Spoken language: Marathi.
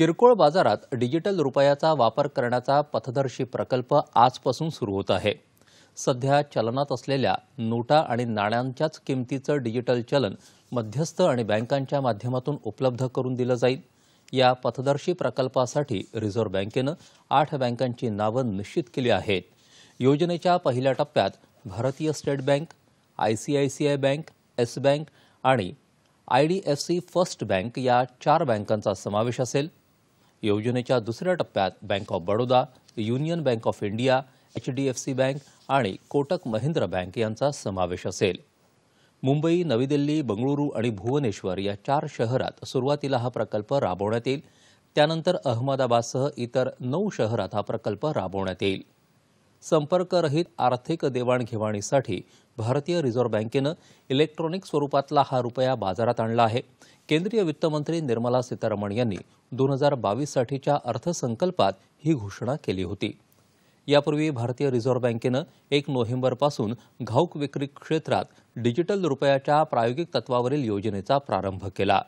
किरकोळ बाजारात डिजिटल रुपयाचा वापर करण्याचा पथदर्शी प्रकल्प आजपासून सुरू होत आहे सध्या चलनात असलेल्या नोटा आणि नाण्यांच्याच किमतीचं डिजिटल चलन मध्यस्थ आणि बँकांच्या माध्यमातून उपलब्ध करून दिलं जाईल या पथदर्शी प्रकल्पासाठी रिझर्व्ह बँकेनं आठ बँकांची नावं निश्चित केली आहेत योजनेच्या पहिल्या टप्प्यात भारतीय state bank I C I C I bank yes bank आणि I D F C first bank या चार बँकांचा समावेश असेल योजनेच्या दुसऱ्या टप्प्यात bank of Baroda union bank of India H D F C bank आणि कोटक महिंद्रा बँक यांचा समावेश असेल मुंबई नवी दिल्ली बंगळुरू आणि भुवनेश्वर या चार शहरात सुरुवातीला हा प्रकल्प राबवण्यात येईल त्यानंतर अहमदाबादसह इतर नऊ शहरात हा प्रकल्प राबवण्यात येईल संपर्करहित आर्थिक देवाणघेवाणीसाठी भारतीय रिझर्व्ह बँकेनं इलेक्ट्रॉनिक स्वरूपातला हा रुपया बाजारात आणला आहे केंद्रीय वित्तमंत्री निर्मला सीतारामन यांनी दोन हजार बावीससाठीच्या अर्थसंकल्पात ही घोषणा केली होती यापूर्वी भारतीय रिझर्व्ह बँकेनं एक नोव्हेंबरपासून घाऊक विक्री क्षेत्रात डिजिटल रुपयाच्या प्रायोगिक तत्वावरील योजनेचा प्रारंभ केला